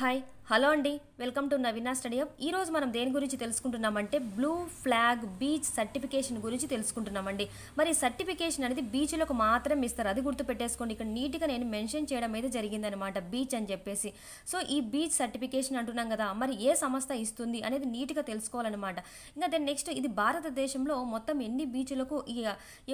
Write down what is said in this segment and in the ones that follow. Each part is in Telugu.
嗨。హలో అండి welcome to Naveena study hub ఈరోజు మనం దేని గురించి తెలుసుకుంటున్నామంటే బ్లూ ఫ్లాగ్ బీచ్ సర్టిఫికేషన్ గురించి తెలుసుకుంటున్నామండి మరి సర్టిఫికేషన్ అనేది బీచ్లకు మాత్రం ఇస్తారు అది గుర్తుపెట్టేసుకోండి ఇక్కడ నీట్గా నేను మెన్షన్ చేయడం అయితే జరిగిందనమాట బీచ్ అని చెప్పేసి సో ఈ బీచ్ సర్టిఫికేషన్ అంటున్నాం కదా మరి ఏ సంస్థ ఇస్తుంది అనేది నీట్గా తెలుసుకోవాలన్నమాట ఇంకా దాని నెక్స్ట్ ఇది భారతదేశంలో మొత్తం ఎన్ని బీచ్లకు ఈ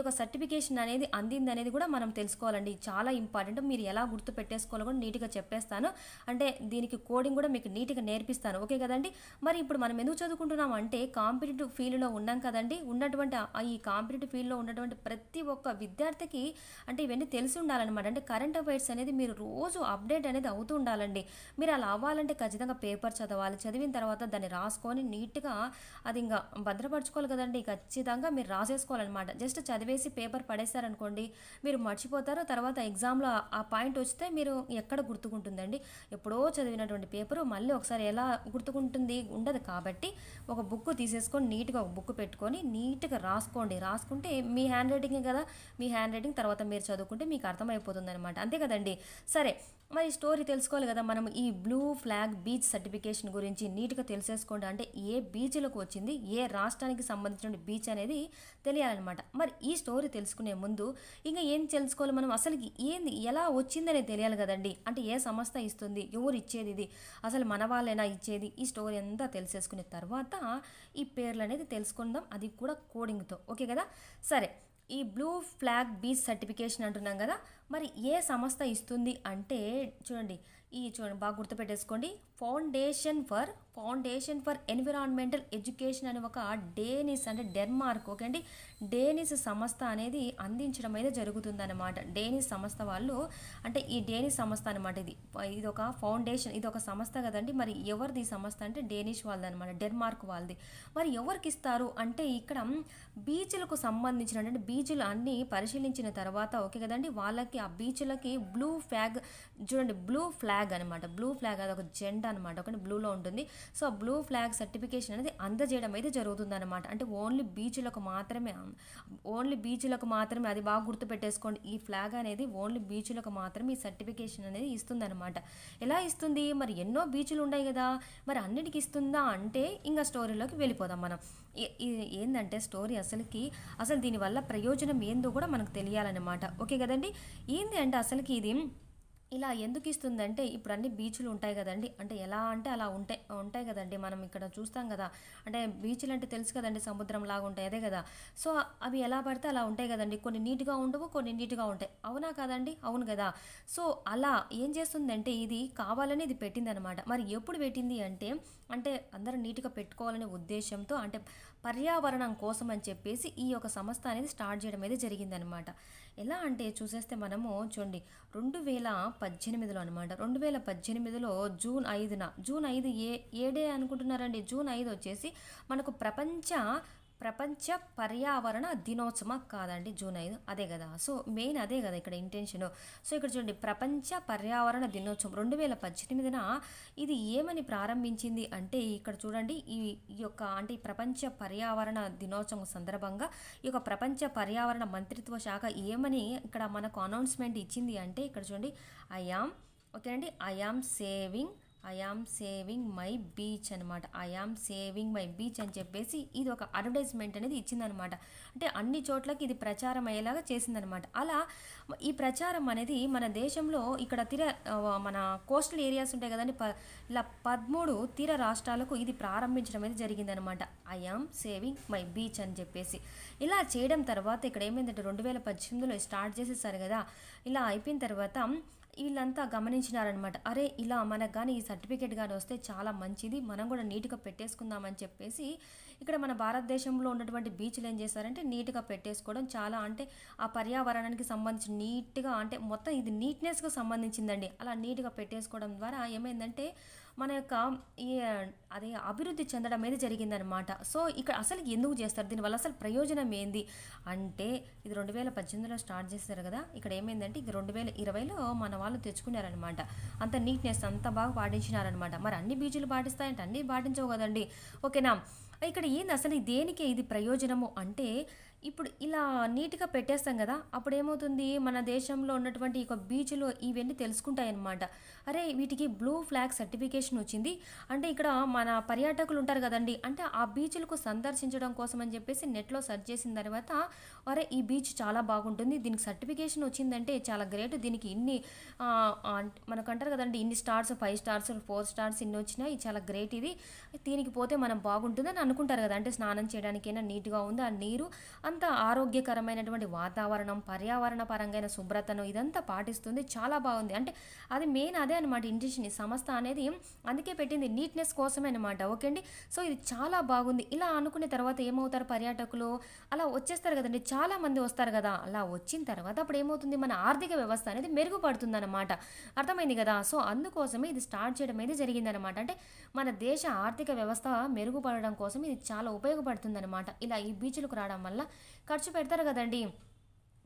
యొక్క సర్టిఫికేషన్ అనేది అందింది అనేది కూడా మనం తెలుసుకోవాలండి చాలా ఇంపార్టెంట్ మీరు ఎలా గుర్తుపెట్టేసుకోవాలో కూడా నీట్గా చెప్పేస్తాను అంటే దీనికి కోడింగ్ కూడా కూడా మీకు నీట్గా నేర్పిస్తాను ఓకే కదండి మరి ఇప్పుడు మనం ఎందుకు చదువుకుంటున్నాం అంటే కాంపిటేటివ్ ఫీల్డ్లో ఉన్నాం కదండి ఉన్నటువంటి ఈ కాంపిటేటివ్ ఫీల్డ్లో ఉన్నటువంటి ప్రతి ఒక్క విద్యార్థికి అంటే ఇవన్నీ తెలిసి ఉండాలన్నమాట అంటే కరెంట్ అఫైర్స్ అనేది మీరు రోజు అప్డేట్ అనేది అవుతూ ఉండాలండి మీరు అలా అవ్వాలంటే ఖచ్చితంగా పేపర్ చదవాలి చదివిన తర్వాత దాన్ని రాసుకొని నీట్గా అది ఇంకా భద్రపరచుకోవాలి కదండి ఖచ్చితంగా మీరు రాసేసుకోవాలన్నమాట జస్ట్ చదివేసి పేపర్ పడేశారనుకోండి మీరు మర్చిపోతారు తర్వాత ఎగ్జామ్లో ఆ పాయింట్ వస్తే మీరు ఎక్కడ గుర్తుకుంటుందండి ఎప్పుడో చదివినటువంటి పేపర్ పేపరు మళ్ళీ ఒకసారి ఎలా గుర్తుకుంటుంది ఉండదు కాబట్టి ఒక బుక్ తీసేసుకొని నీట్గా ఒక బుక్ పెట్టుకొని నీట్గా రాసుకోండి రాసుకుంటే మీ హ్యాండ్ రైటింగే కదా మీ హ్యాండ్ రైటింగ్ తర్వాత మీరు చదువుకుంటే మీకు అర్థమైపోతుంది అనమాట అంతే కదండి సరే మరి స్టోరీ తెలుసుకోవాలి కదా మనం ఈ బ్లూ ఫ్లాగ్ బీచ్ సర్టిఫికేషన్ గురించి నీట్గా తెలిసేసుకోండి అంటే ఏ బీచ్లకు వచ్చింది ఏ రాష్ట్రానికి సంబంధించిన బీచ్ అనేది తెలియాలన్నమాట మరి ఈ స్టోరీ తెలుసుకునే ముందు ఇంకా ఏం తెలుసుకోవాలి మనం అసలు ఏంది ఎలా వచ్చిందనే తెలియాలి కదండి అంటే ఏ సంస్థ ఇస్తుంది ఎవరు ఇచ్చేది ఇది అసలు మన వాళ్ళైనా ఇచ్చేది ఈ స్టోరీ అంతా తెలిసేసుకునే తర్వాత ఈ పేర్లు అనేది తెలుసుకుందాం అది కూడా కోడింగ్తో ఓకే కదా సరే ఈ బ్లూ ఫ్లాగ్ బీచ్ సర్టిఫికేషన్ అంటున్నాం కదా మరి ఏ సంస్థ ఇస్తుంది అంటే చూడండి ఈ చూడండి బాగా గుర్తుపెట్టేసుకోండి foundation for foundation for environmental education అనే ఒక డేనిస్ అంటే డెన్మార్క్ ఓకే అండి డేనిస్ సంస్థ అనేది అందించడం అయితే జరుగుతుందన్నమాట డేనిస్ సంస్థ వాళ్ళు అంటే ఈ డేనిస్ సంస్థ అనమాట ఇది ఇది ఒక ఫౌండేషన్ ఇది ఒక సంస్థ కదండి మరి ఎవరిది సంస్థ అంటే డేనిష్ వాళ్ళది అనమాట డెన్మార్క్ వాళ్ళది మరి ఎవరికి ఇస్తారు అంటే ఇక్కడ బీచ్లకు సంబంధించిన అంటే బీచ్లు అన్నీ పరిశీలించిన తర్వాత ఓకే కదండి వాళ్ళకి ఆ బీచ్లకి బ్లూ ఫ్లాగ్ చూడండి బ్లూ ఫ్లాగ్ అనమాట బ్లూ ఫ్లాగ్ అది ఒక జెండా అనమాట ఒకటి బ్లూలో ఉంటుంది సో బ్లూ ఫ్లాగ్ సర్టిఫికేషన్ అనేది అందజేయడం అయితే అనమాట అంటే ఓన్లీ బీచ్లకు మాత్రమే ఓన్లీ బీచ్లకు మాత్రమే అది బాగా గుర్తుపెట్టేసుకోండి ఈ ఫ్లాగ్ అనేది ఓన్లీ బీచ్లకు మాత్రమే ఈ సర్టిఫికేషన్ అనేది ఇస్తుందన్నమాట ఎలా ఇస్తుంది మరి ఎన్నో బీచ్లు ఉన్నాయి కదా మరి అన్నిటికీ ఇస్తుందా అంటే ఇంకా స్టోరీలోకి వెళ్ళిపోదాం మనం ఏంటంటే స్టోరీ అసలుకి అసలు దీనివల్ల ప్రయోజనం ఏందో కూడా మనకు తెలియాలన్నమాట ఓకే కదండి ఏంది అంటే అసలుకి ఇది ఇలా ఎందుకు ఇస్తుందంటే ఇప్పుడు అన్ని బీచ్లు ఉంటాయి కదండి అంటే ఎలా అంటే అలా ఉంటాయి ఉంటాయి కదండి మనం ఇక్కడ చూస్తాం కదా అంటే బీచ్లు అంటే తెలుసు కదండి సముద్రం లాగా ఉంటాయి అదే కదా సో అవి ఎలా పడితే అలా ఉంటాయి కదండి కొన్ని నీట్గా ఉండవు కొన్ని నీట్గా ఉంటాయి అవునా కదండి అవును కదా సో అలా ఏం చేస్తుందంటే ఇది కావాలని ఇది పెట్టిందనమాట మరి ఎప్పుడు పెట్టింది అంటే అంటే అందరూ నీట్గా పెట్టుకోవాలనే ఉద్దేశంతో అంటే పర్యావరణం కోసం అని చెప్పేసి ఈ యొక్క సంస్థ అనేది స్టార్ట్ చేయడం అయితే జరిగిందనమాట ఎలా అంటే చూసేస్తే మనము చూడండి రెండు వేల పద్దెనిమిదిలో అనమాట రెండు వేల పద్దెనిమిదిలో జూన్ ఐదున జూన్ ఐదు ఏ ఏ డే అనుకుంటున్నారండి జూన్ ఐదు వచ్చేసి మనకు ప్రపంచ ప్రపంచ పర్యావరణ దినోత్సవం కాదండి జూన్ ఐదు అదే కదా సో మెయిన్ అదే కదా ఇక్కడ ఇంటెన్షన్ సో ఇక్కడ చూడండి ప్రపంచ పర్యావరణ దినోత్సవం రెండు వేల పద్దెనిమిదిన ఇది ఏమని ప్రారంభించింది అంటే ఇక్కడ చూడండి ఈ యొక్క అంటే ప్రపంచ పర్యావరణ దినోత్సవం సందర్భంగా ఈ యొక్క ప్రపంచ పర్యావరణ మంత్రిత్వ శాఖ ఏమని ఇక్కడ మనకు అనౌన్స్మెంట్ ఇచ్చింది అంటే ఇక్కడ చూడండి ఐ యామ్ ఓకే అండి I am saving I am saving my beach అనమాట ఐఆమ్ సేవింగ్ మై బీచ్ అని చెప్పేసి ఇది ఒక అడ్వర్టైజ్మెంట్ అనేది ఇచ్చిందనమాట అంటే అన్ని చోట్లకి ఇది ప్రచారం అయ్యేలాగా చేసిందనమాట అలా ఈ ప్రచారం అనేది మన దేశంలో ఇక్కడ తీర మన కోస్టల్ ఏరియాస్ ఉంటాయి కదండి ప ఇలా పదమూడు తీర రాష్ట్రాలకు ఇది ప్రారంభించడం అనేది జరిగిందనమాట ఐఆమ్ సేవింగ్ మై బీచ్ అని చెప్పేసి ఇలా చేయడం తర్వాత ఇక్కడ ఏమైందంటే రెండు వేల పద్దెనిమిదిలో స్టార్ట్ చేసేసారు కదా ఇలా అయిపోయిన తర్వాత వీళ్ళంతా గమనించినారనమాట అరే ఇలా మనకు కానీ ఈ సర్టిఫికేట్ కానీ వస్తే చాలా మంచిది మనం కూడా నీట్గా పెట్టేసుకుందామని చెప్పేసి ఇక్కడ మన భారతదేశంలో ఉన్నటువంటి బీచ్లు ఏం చేశారంటే నీట్గా పెట్టేసుకోవడం చాలా అంటే ఆ పర్యావరణానికి సంబంధించి నీట్గా అంటే మొత్తం ఇది నీట్నెస్కి సంబంధించిందండి అలా నీట్గా పెట్టేసుకోవడం ద్వారా ఏమైందంటే మన యొక్క ఈ అదే అభివృద్ధి చెందడం అనేది జరిగిందనమాట సో ఇక్కడ అసలు ఎందుకు చేస్తారు దీనివల్ల అసలు ప్రయోజనం ఏంది అంటే ఇది రెండు వేల పద్దెనిమిదిలో స్టార్ట్ చేశారు కదా ఇక్కడ ఏమైందంటే ఇది రెండు వేల ఇరవైలో మన వాళ్ళు తెచ్చుకున్నారనమాట అంత నీట్నెస్ అంత బాగా పాటించినారనమాట మరి అన్ని బీచ్లు పాటిస్తాయంటే అన్నీ పాటించవు కదండి ఓకేనా ఇక్కడ ఏంది అసలు దేనికి ఇది ప్రయోజనము అంటే ఇప్పుడు ఇలా నీట్గా పెట్టేస్తాం కదా అప్పుడు ఏమవుతుంది మన దేశంలో ఉన్నటువంటి ఒక బీచ్లో ఇవన్నీ తెలుసుకుంటాయన్నమాట అరే వీటికి బ్లూ ఫ్లాగ్ సర్టిఫికేషన్ వచ్చింది అంటే ఇక్కడ మన పర్యాటకులు ఉంటారు కదండి అంటే ఆ బీచ్లకు సందర్శించడం కోసం అని చెప్పేసి నెట్లో సెర్చ్ చేసిన తర్వాత అరే ఈ బీచ్ చాలా బాగుంటుంది దీనికి సర్టిఫికేషన్ వచ్చిందంటే చాలా గ్రేట్ దీనికి ఇన్ని మనకు అంటారు కదండి ఇన్ని stars five stars four stars ఇన్ని వచ్చినాయి చాలా గ్రేట్ ఇది దీనికి పోతే మనం బాగుంటుందని అనుకుంటారు కదా అంటే స్నానం చేయడానికైనా నీట్గా ఉంది ఆ నీరు అంత ఆరోగ్యకరమైనటువంటి వాతావరణం పర్యావరణ పరంగా శుభ్రతను ఇదంతా పాటిస్తుంది చాలా బాగుంది అంటే అది మెయిన్ అదే అనమాట ఇండిషిని సంస్థ అనేది అందుకే పెట్టింది నీట్నెస్ కోసమే అనమాట ఓకే అండి సో ఇది చాలా బాగుంది ఇలా అనుకునే తర్వాత ఏమవుతారు పర్యాటకులు అలా వచ్చేస్తారు కదండి చాలా మంది వస్తారు కదా అలా వచ్చిన తర్వాత అప్పుడు ఏమవుతుంది మన ఆర్థిక వ్యవస్థ అనేది మెరుగుపడుతుంది అనమాట అర్థమైంది కదా సో అందుకోసమే ఇది స్టార్ట్ చేయడం అయితే జరిగిందనమాట అంటే మన దేశ ఆర్థిక వ్యవస్థ మెరుగుపడడం కోసం ఇది చాలా ఉపయోగపడుతుందనమాట ఇలా ఈ బీచ్లకు రావడం వల్ల ఖర్చు పెడతారు కదండి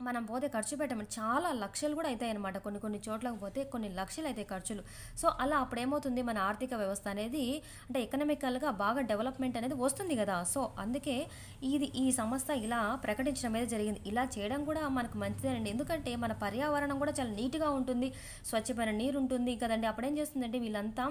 మనం పోతే ఖర్చు పెట్టమని చాలా లక్షలు కూడా అవుతాయి అనమాట కొన్ని కొన్ని చోట్లకు పోతే కొన్ని లక్షలు అయితే ఖర్చులు సో అలా అప్పుడు ఏమవుతుంది మన ఆర్థిక వ్యవస్థ అనేది అంటే ఎకనామికల్గా బాగా డెవలప్మెంట్ అనేది వస్తుంది కదా సో అందుకే ఇది ఈ సంస్థ ఇలా ప్రకటించడం అనేది జరిగింది ఇలా చేయడం కూడా మనకు మంచిదేనండి ఎందుకంటే మన పర్యావరణం కూడా చాలా నీట్గా ఉంటుంది స్వచ్ఛమైన నీరు ఉంటుంది కదండి అప్పుడేం చేస్తుందంటే వీళ్ళంతా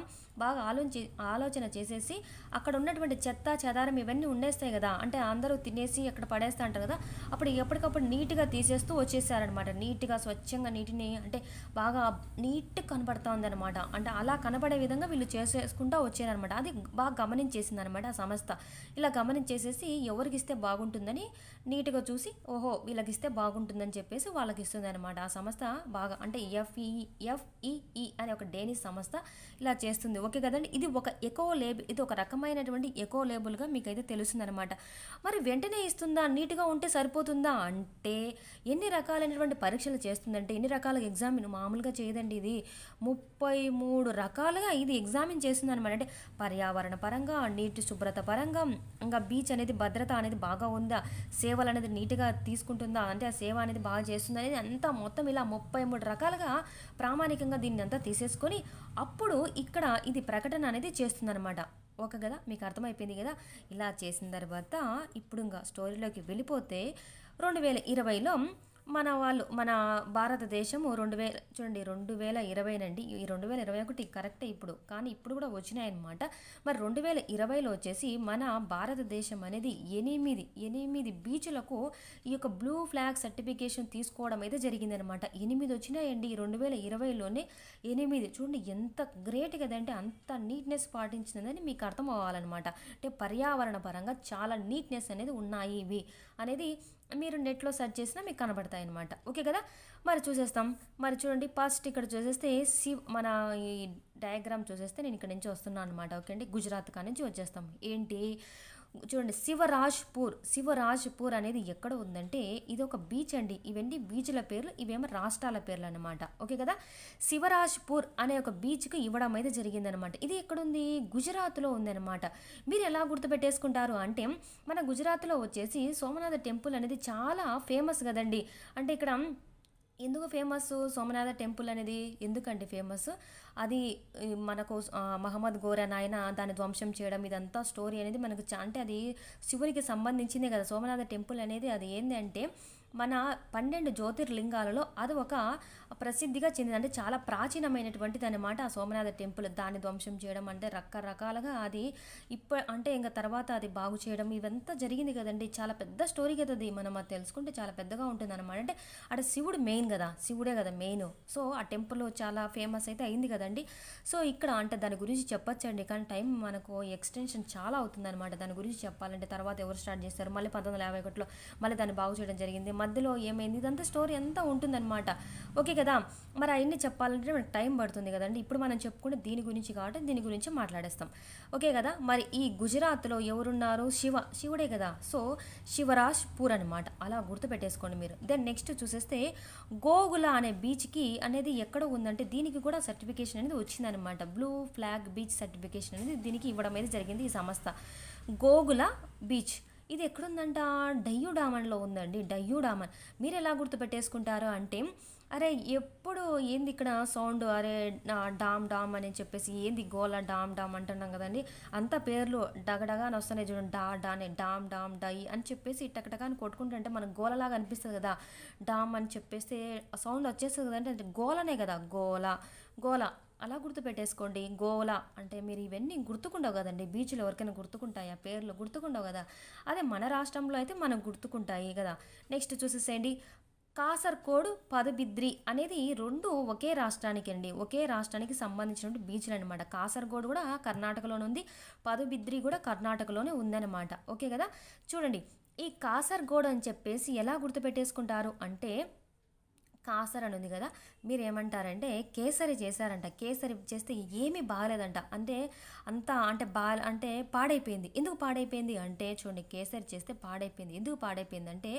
బాగా ఆలోచి ఆలోచన చేసేసి అక్కడ ఉన్నటువంటి చెత్త చెదారం ఇవన్నీ ఉండేస్తాయి కదా అంటే అందరూ తినేసి అక్కడ పడేస్తా అంటారు కదా అప్పుడు ఎప్పటికప్పుడు నీట్గా తీసేసి చేస్తూ వచ్చేసారనమాట నీట్గా స్వచ్ఛంగా నీటిని అంటే బాగా నీట్ కనబడతా ఉందన్నమాట అంటే అలా కనబడే విధంగా వీళ్ళు చేసేసుకుంటూ వచ్చారనమాట అది బాగా గమనించేసింది అనమాట ఆ సంస్థ ఇలా గమనించేసేసి ఎవరికి ఇస్తే బాగుంటుందని నీట్గా చూసి ఓహో వీళ్ళకి ఇస్తే బాగుంటుందని చెప్పేసి వాళ్ళకి ఇస్తుంది అనమాట ఆ సంస్థ బాగా అంటే ఎఫ్ఈ ఎఫ్ఈఈ అనే ఒక డేనిస్ సంస్థ ఇలా చేస్తుంది ఓకే కదండి ఇది ఒక ఎకో లేబుల్ ఇది ఒక రకమైనటువంటి ఎకో లేబుల్గా మీకైతే అనమాట మరి వెంటనే ఇస్తుందా నీట్గా ఉంటే సరిపోతుందా అంటే ఎన్ని రకాలైనటువంటి పరీక్షలు చేస్తుందంటే ఎన్ని రకాల ఎగ్జామిన్ మామూలుగా చేయదండి ఇది ముప్పై మూడు రకాలుగా ఇది ఎగ్జామిన్ చేస్తుంది అనమాట అంటే పర్యావరణ పరంగా నీటి శుభ్రత పరంగా ఇంకా బీచ్ అనేది భద్రత అనేది బాగా ఉందా సేవలు అనేది నీట్గా తీసుకుంటుందా అంటే ఆ సేవ అనేది బాగా చేస్తుంది అనేది అంతా మొత్తం ఇలా ముప్పై మూడు రకాలుగా ప్రామాణికంగా దీన్ని అంతా తీసేసుకొని అప్పుడు ఇక్కడ ఇది ప్రకటన అనేది చేస్తుందన్నమాట ఓకే కదా మీకు అర్థమైపోయింది కదా ఇలా చేసిన తర్వాత ఇప్పుడు ఇంకా స్టోరీలోకి వెళ్ళిపోతే రెండు వేల ఇరవైలో మన వాళ్ళు మన భారతదేశము రెండు వేల చూడండి రెండు వేల ఇరవై నండి ఈ రెండు వేల ఇరవై ఒకటి కరెక్టే ఇప్పుడు కానీ ఇప్పుడు కూడా వచ్చినాయన్నమాట మరి రెండు వేల ఇరవైలో వచ్చేసి మన భారతదేశం అనేది ఎనిమిది ఎనిమిది బీచ్లకు ఈ యొక్క బ్లూ ఫ్లాగ్ సర్టిఫికేషన్ తీసుకోవడం అయితే జరిగిందనమాట ఎనిమిది వచ్చినాయండి రెండు వేల ఇరవైలోనే ఎనిమిది చూడండి ఎంత గ్రేట్ కదంటే అంత నీట్నెస్ పాటించిందని మీకు అర్థం అవ్వాలన్నమాట అంటే పర్యావరణ పరంగా చాలా నీట్నెస్ అనేది ఉన్నాయి ఇవి అనేది మీరు నెట్లో సెర్చ్ చేసినా మీకు కనబడతాయి అనమాట ఓకే కదా మరి చూసేస్తాం మరి చూడండి ఫస్ట్ ఇక్కడ చూసేస్తే సి మన ఈ డయాగ్రామ్ చూసేస్తే నేను ఇక్కడ నుంచి వస్తున్నాను అనమాట ఓకే అండి గుజరాత్ కా నుంచి వచ్చేస్తాం ఏంటి చూడండి శివరాజ్పూర్ శివరాజ్పూర్ అనేది ఎక్కడ ఉందంటే ఇది ఒక బీచ్ అండి ఇవన్నీ బీచ్ల పేర్లు ఇవేమో రాష్ట్రాల పేర్లు అనమాట ఓకే కదా శివరాజ్పూర్ అనే ఒక బీచ్కి ఇవ్వడం అయితే జరిగిందనమాట ఇది ఎక్కడుంది గుజరాత్లో ఉందన్నమాట మీరు ఎలా గుర్తుపెట్టేసుకుంటారు అంటే మన గుజరాత్లో వచ్చేసి సోమనాథ టెంపుల్ అనేది చాలా ఫేమస్ కదండి అంటే ఇక్కడ ఎందుకు ఫేమస్ సోమనాథ టెంపుల్ అనేది ఎందుకంటే ఫేమస్ అది మనకు మహమ్మద్ గోరా నాయన దాన్ని ధ్వంసం చేయడం ఇదంతా స్టోరీ అనేది మనకు అంటే అది శివునికి సంబంధించిందే కదా సోమనాథ టెంపుల్ అనేది అది ఏంటంటే మన పన్నెండు జ్యోతిర్లింగాలలో అది ఒక ప్రసిద్ధిగా చెందింది అంటే చాలా ప్రాచీనమైనటువంటిది అనమాట ఆ సోమనాథ టెంపుల్ దాన్ని ధ్వంసం చేయడం అంటే రకరకాలుగా అది ఇప్ప అంటే ఇంకా తర్వాత అది బాగు చేయడం ఇవంతా జరిగింది కదండి చాలా పెద్ద స్టోరీ కదా అది మనం అది తెలుసుకుంటే చాలా పెద్దగా ఉంటుంది అనమాట అంటే అక్కడ శివుడు మెయిన్ కదా శివుడే కదా మెయిన్ సో ఆ టెంపుల్ చాలా ఫేమస్ అయితే అయింది కదండి సో ఇక్కడ అంటే దాని గురించి చెప్పొచ్చండి కానీ టైం మనకు ఎక్స్టెన్షన్ చాలా అవుతుంది అనమాట దాని గురించి చెప్పాలంటే తర్వాత ఎవరు స్టార్ట్ చేస్తారు మళ్ళీ పంతొమ్మిది వందల యాభై ఒకటిలో మళ్ళీ దాన్ని బాగు చేయడం జరిగింది మధ్యలో ఏమైంది ఇదంతా స్టోరీ అంతా ఉంటుందన్నమాట ఓకే కదా మరి అవన్నీ చెప్పాలంటే మనకు టైం పడుతుంది కదండి ఇప్పుడు మనం చెప్పుకుంటే దీని గురించి కాబట్టి దీని గురించి మాట్లాడేస్తాం ఓకే కదా మరి ఈ గుజరాత్లో ఎవరున్నారు శివ శివుడే కదా సో శివరాజ్ పూర్ అనమాట అలా గుర్తుపెట్టేసుకోండి మీరు దెన్ నెక్స్ట్ చూసేస్తే గోగుల అనే బీచ్కి అనేది ఎక్కడ ఉందంటే దీనికి కూడా సర్టిఫికేషన్ అనేది వచ్చిందనమాట బ్లూ ఫ్లాగ్ బీచ్ సర్టిఫికేషన్ అనేది దీనికి ఇవ్వడం అనేది జరిగింది ఈ సంస్థ గోగుల బీచ్ ఇది ఎక్కడుందంట డయ్యూడామన్లో ఉందండి డయ్యూడామన్ మీరు ఎలా గుర్తుపెట్టేసుకుంటారు అంటే అరే ఎప్పుడు ఏంది ఇక్కడ సౌండ్ అరే డామ్ డామ్ అని చెప్పేసి ఏంది గోల డామ్ డామ్ అంటున్నాం కదండి అంత పేర్లు డగడగా అని వస్తున్నాయి చూడండి డా డా అని డామ్ డామ్ డై అని చెప్పేసి టకటక అని కొట్టుకుంటుంటే మనకు గోలలాగా అనిపిస్తుంది కదా డామ్ అని చెప్పేస్తే సౌండ్ వచ్చేస్తుంది కదంటే అంటే గోలనే కదా గోల గోల అలా గుర్తుపెట్టేసుకోండి గోవల అంటే మీరు ఇవన్నీ గుర్తుకుండవు కదండి బీచ్లు ఎవరికైనా గుర్తుకుంటాయి ఆ పేర్లు గుర్తుకుండవు కదా అదే మన రాష్ట్రంలో అయితే మనం గుర్తుకుంటాయి కదా నెక్స్ట్ చూసేసేయండి కాసర్కోడ్ పదబిద్రి అనేది రెండు ఒకే రాష్ట్రానికి అండి ఒకే రాష్ట్రానికి సంబంధించినటువంటి బీచ్లు అనమాట కాసర్గోడ్ కూడా కర్ణాటకలోనే ఉంది పదబిద్రి కూడా కర్ణాటకలోనే ఉందన్నమాట ఓకే కదా చూడండి ఈ కాసర్గోడ్ అని చెప్పేసి ఎలా గుర్తుపెట్టేసుకుంటారు అంటే కాసర్ అని ఉంది కదా మీరు ఏమంటారంటే కేసరి చేశారంట కేసరి చేస్తే ఏమీ బాగలేదంట అంటే అంతా అంటే బా అంటే పాడైపోయింది ఎందుకు పాడైపోయింది అంటే చూడండి కేసరి చేస్తే పాడైపోయింది ఎందుకు పాడైపోయింది అంటే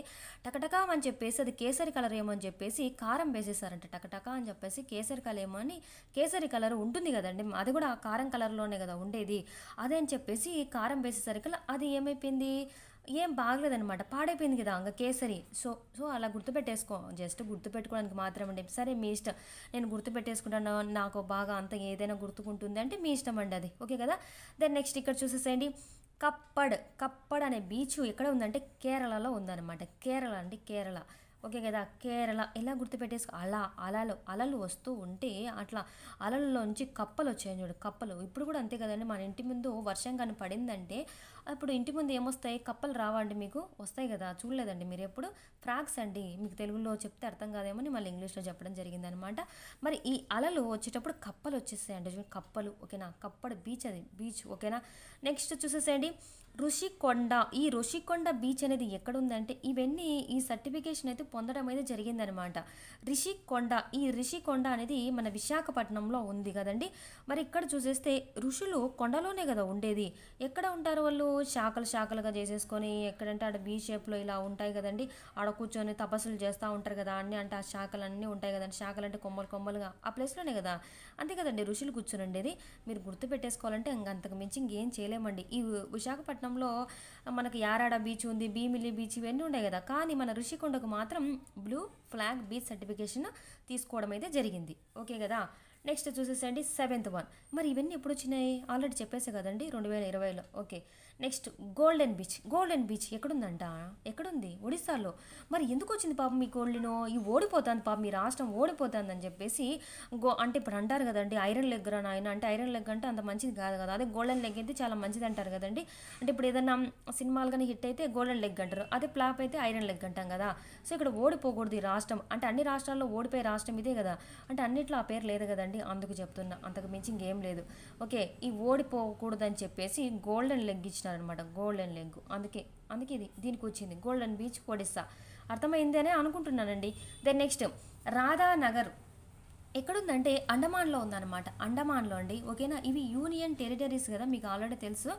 టకటకా అని చెప్పేసి అది కేసరి కలర్ ఏమో అని చెప్పేసి కారం వేసేసారంట టకటకా అని చెప్పేసి కేసరి కలర్ ఏమో అని కేసరి కలర్ ఉంటుంది కదండి అది కూడా కారం కలర్లోనే కదా ఉండేది అదే అని చెప్పేసి కారం వేసేసరికి అది ఏమైపోయింది ఏం బాగలేదనమాట పాడైపోయింది కదా ఇంకా కేసరి సో సో అలా గుర్తుపెట్టేసుకో జస్ట్ గుర్తుపెట్టుకోవడానికి మాత్రం అండి సరే మీ ఇష్టం నేను గుర్తుపెట్టేసుకుంటాను నాకు బాగా అంత ఏదైనా గుర్తుకుంటుంది అంటే మీ ఇష్టం అండి అది ఓకే కదా దెన్ నెక్స్ట్ ఇక్కడ చూసేసేయండి కప్పడ్ కప్పడ్ అనే బీచ్ ఎక్కడ ఉందంటే కేరళలో ఉందన్నమాట కేరళ అంటే కేరళ ఓకే కదా కేరళ ఎలా గుర్తుపెట్టేసుకో అలా అలలు అలలు వస్తూ ఉంటే అట్లా అలల్లోంచి కప్పలు వచ్చాయి చూడు కప్పలు ఇప్పుడు కూడా అంతే కదండి మన ఇంటి ముందు వర్షం కానీ పడిందంటే అప్పుడు ఇంటి ముందు ఏమొస్తాయి కప్పలు రావండి మీకు వస్తాయి కదా చూడలేదండి మీరు ఎప్పుడు ఫ్రాక్స్ అండి మీకు తెలుగులో చెప్తే అర్థం కాదేమో మళ్ళీ ఇంగ్లీష్లో చెప్పడం జరిగిందనమాట మరి ఈ అలలు వచ్చేటప్పుడు కప్పలు వచ్చేసాయండి కప్పలు ఓకేనా కప్పడ బీచ్ అది బీచ్ ఓకేనా నెక్స్ట్ చూసేసేయండి ఋషికొండ ఈ ఋషికొండ బీచ్ అనేది ఎక్కడ ఉందంటే ఇవన్నీ ఈ సర్టిఫికేషన్ అయితే పొందడం అయితే జరిగిందనమాట రిషికొండ ఈ రిషికొండ అనేది మన విశాఖపట్నంలో ఉంది కదండి మరి ఇక్కడ చూసేస్తే ఋషులు కొండలోనే కదా ఉండేది ఎక్కడ ఉంటారు వాళ్ళు శాఖలు శాఖలుగా చేసేసుకొని ఎక్కడంటే ఆడ బీ షేప్లో ఇలా ఉంటాయి కదండి ఆడ కూర్చొని తపస్సులు చేస్తూ ఉంటారు కదా అన్ని అంటే ఆ శాఖలు అన్నీ ఉంటాయి కదండి శాఖలు అంటే కొమ్మలు కొమ్మలుగా ఆ ప్లేస్లోనే కదా అంతే కదండి ఋషులు కూర్చొని ఉండేది మీరు గుర్తు పెట్టేసుకోవాలంటే అంతకు మించి ఇంకేం చేయలేమండి ఈ విశాఖపట్నంలో మనకి యారాడ బీచ్ ఉంది భీమిలి బీచ్ ఇవన్నీ ఉన్నాయి కదా కానీ మన ఋషికొండకు మాత్రం బ్లూ ఫ్లాగ్ బీచ్ సర్టిఫికేషన్ తీసుకోవడం అయితే జరిగింది ఓకే కదా నెక్స్ట్ చూసేసండి సెవెంత్ వన్ మరి ఇవన్నీ ఎప్పుడు వచ్చినాయి ఆల్రెడీ చెప్పేసే కదండి రెండు వేల ఇరవైలో okay next golden beach golden beach ఎక్కడుందంట ఎక్కడుంది ఒడిస్సాలో మరి ఎందుకు వచ్చింది పాపం మీ గోల్డెను ఈ ఓడిపోతుంది పాపం మీ రాష్ట్రం ఓడిపోతుందని చెప్పేసి గో అంటే ఇప్పుడు అంటారు కదండి ఐరన్ లెగ్ రా అంటే ఐరన్ లెగ్ అంటే అంత మంచిది కాదు కదా అదే గోల్డెన్ లెగ్ అయితే చాలా మంచిది అంటారు కదండి అంటే ఇప్పుడు ఏదైనా సినిమాలు కానీ హిట్ అయితే గోల్డెన్ లెగ్ అంటారు అదే ప్లాప్ అయితే ఐరన్ లెగ్ అంటాం కదా సో ఇక్కడ ఓడిపోకూడదు ఈ రాష్ట్రం అంటే అన్ని రాష్ట్రాల్లో ఓడిపోయే రాష్ట్రం ఇదే కదా అంటే అన్నిట్లో ఆ పేరు లేదు కదండి అందుకు చెప్తున్నా అంతకు మించి ఇంకేం లేదు ఓకే ఈ ఓడిపోకూడదని చెప్పేసి గోల్డెన్ లెగ్ ఇచ్చిన ఇచ్చారనమాట గోల్డెన్ లెగ్ అందుకే అందుకే ఇది దీనికి వచ్చింది గోల్డెన్ బీచ్ ఒడిస్సా అర్థమైంది అని అనుకుంటున్నానండి దెన్ నెక్స్ట్ రాధానగర్ ఎక్కడుందంటే అండమాన్లో ఉందన్నమాట అండమాన్లో అండి ఓకేనా ఇవి యూనియన్ టెరిటరీస్ కదా మీకు ఆల్రెడీ తెలుసు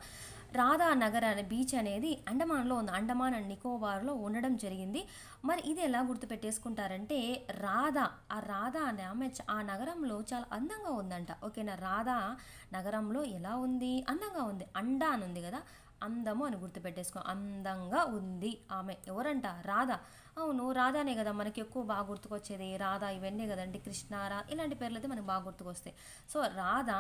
రాధానగర్ అనే బీచ్ అనేది అండమాన్లో ఉంది అండమాన్ అండ్ నికోబార్లో ఉండడం జరిగింది మరి ఇది ఎలా గుర్తుపెట్టేసుకుంటారంటే రాధా ఆ రాధా అనే ఆమె ఆ నగరంలో చాలా అందంగా ఉందంట ఓకేనా రాధా నగరంలో ఎలా ఉంది అందంగా ఉంది అండా అని ఉంది కదా అందము అని గుర్తుపెట్టేసుకో అందంగా ఉంది ఆమె ఎవరంట రాధ అవును రాధానే కదా మనకి ఎక్కువ బాగా గుర్తుకొచ్చేది రాధా ఇవన్నీ కదండి కృష్ణారా ఇలాంటి పేర్లైతే మనకు బాగా గుర్తుకొస్తాయి సో రాధ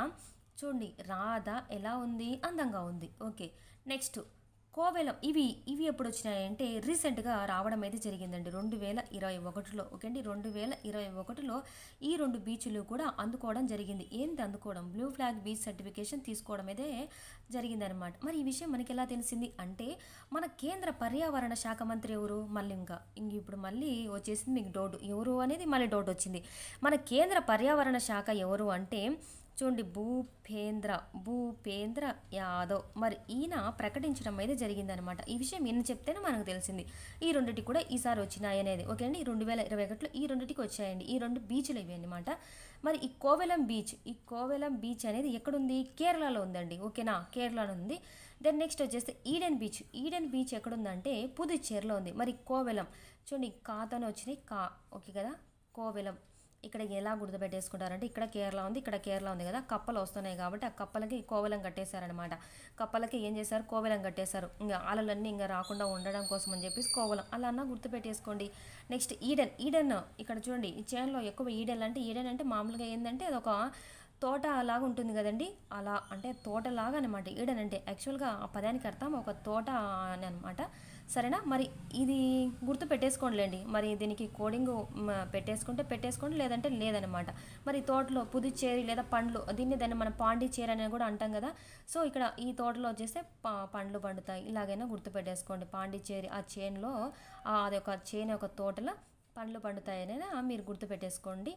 చూడండి రాధ ఎలా ఉంది అందంగా ఉంది ఓకే నెక్స్ట్ కోవెలం ఇవి ఇవి ఎప్పుడు వచ్చినాయంటే రీసెంట్గా రావడం అయితే జరిగిందండి రెండు వేల ఇరవై ఒకటిలో ఓకే అండి రెండు వేల ఇరవై ఒకటిలో ఈ రెండు బీచ్లు కూడా అందుకోవడం జరిగింది ఏంటి అందుకోవడం బ్లూ ఫ్లాగ్ బీచ్ సర్టిఫికేషన్ తీసుకోవడం అయితే జరిగిందనమాట మరి ఈ విషయం మనకి ఎలా తెలిసింది అంటే మన కేంద్ర పర్యావరణ శాఖ మంత్రి ఎవరు మళ్ళీ ఇంకా ఇంక ఇప్పుడు మళ్ళీ వచ్చేసింది మీకు డౌట్ ఎవరు అనేది మళ్ళీ డౌట్ వచ్చింది మన కేంద్ర పర్యావరణ శాఖ ఎవరు అంటే చూడండి భూపేంద్ర భూపేంద్ర యాదవ్ మరి ఈయన ప్రకటించడం అయితే జరిగిందనమాట ఈ విషయం ఈయన చెప్తేనే మనకు తెలిసింది ఈ రెండింటి కూడా ఈసారి వచ్చినాయి అనేది ఓకే అండి రెండు వేల ఇరవై ఒకటిలో ఈ రెండింటికి వచ్చాయండి ఈ రెండు బీచ్లు ఇవి అనమాట మరి ఈ కోవెలం బీచ్ ఈ కోవెలం బీచ్ అనేది ఎక్కడుంది కేరళలో ఉందండి ఓకేనా కేరళలో ఉంది దెన్ నెక్స్ట్ వచ్చేస్తే ఈడెన్ బీచ్ ఈడెన్ బీచ్ ఎక్కడుందంటే పుదుచ్చేరిలో ఉంది మరి కోవెలం చూడండి కాతోనే వచ్చినాయి కా ఓకే కదా కోవెలం ఇక్కడ ఎలా గుర్తుపెట్టేసుకుంటారంటే ఇక్కడ కేరళ ఉంది ఇక్కడ కేరళ ఉంది కదా కప్పలు వస్తున్నాయి కాబట్టి ఆ కప్పలకి కోవలం కట్టేశారనమాట కప్పలకి ఏం చేశారు కోవెలం కట్టేశారు ఇంకా ఆలలన్నీ ఇంకా రాకుండా ఉండడం కోసం అని చెప్పేసి కోవలం అలా అన్న గుర్తుపెట్టేసుకోండి నెక్స్ట్ ఈడెన్ ఈడెన్ ఇక్కడ చూడండి ఈ చేనులో ఎక్కువ ఈడెన్ అంటే ఈడెన్ అంటే మామూలుగా ఏంటంటే అదొక తోట అలాగా ఉంటుంది కదండి అలా అంటే తోటలాగా అనమాట ఈడెన్ అంటే యాక్చువల్గా ఆ పదానికి అర్థం ఒక తోట అని అనమాట సరేనా మరి ఇది గుర్తు పెట్టేసుకోండి మరి దీనికి కోడింగ్ పెట్టేసుకుంటే పెట్టేసుకోండి లేదంటే లేదనమాట మరి తోటలో పుదుచ్చేరి లేదా పండ్లు దీన్ని దాన్ని మనం పాండిచ్చేరి అని కూడా అంటాం కదా సో ఇక్కడ ఈ తోటలో వచ్చేస్తే పండ్లు పండుతాయి ఇలాగైనా గుర్తు పెట్టేసుకోండి పాండిచ్చేరి ఆ చేన్లో అది ఒక చేను ఒక తోటలో పండ్లు పండుతాయి అనేది మీరు గుర్తుపెట్టేసుకోండి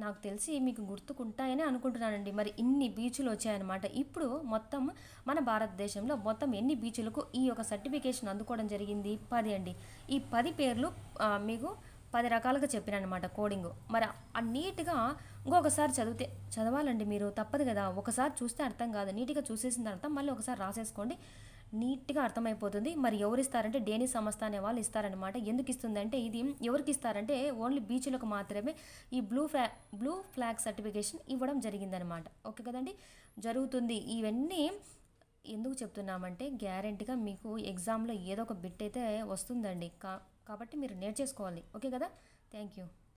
నాకు తెలిసి మీకు గుర్తుకుంటాయని అనుకుంటున్నానండి మరి ఇన్ని బీచ్లు వచ్చాయన్నమాట ఇప్పుడు మొత్తం మన భారతదేశంలో మొత్తం ఎన్ని బీచ్లకు ఈ యొక్క సర్టిఫికేషన్ అందుకోవడం జరిగింది పది అండి ఈ పది పేర్లు మీకు పది రకాలుగా చెప్పిన అనమాట కోడింగ్ మరి ఆ నీట్గా ఇంకొకసారి చదివితే చదవాలండి మీరు తప్పదు కదా ఒకసారి చూస్తే అర్థం కాదు నీట్గా చూసేసిన తర్వాత మళ్ళీ ఒకసారి రాసేసుకోండి నీట్గా అర్థమైపోతుంది మరి ఎవరు ఇస్తారంటే డేని సంస్థ అనే వాళ్ళు ఇస్తారనమాట ఎందుకు ఇస్తుందంటే ఇది ఎవరికి ఇస్తారంటే ఓన్లీ బీచ్లకు మాత్రమే ఈ బ్లూ ఫ్లా బ్లూ ఫ్లాగ్ సర్టిఫికేషన్ ఇవ్వడం జరిగిందనమాట ఓకే కదండి జరుగుతుంది ఇవన్నీ ఎందుకు చెప్తున్నామంటే గ్యారంటీగా మీకు ఎగ్జామ్లో ఏదో ఒక బిట్ అయితే వస్తుందండి కా కాబట్టి మీరు నేర్చేసుకోవాలి ఓకే కదా థ్యాంక్ యూ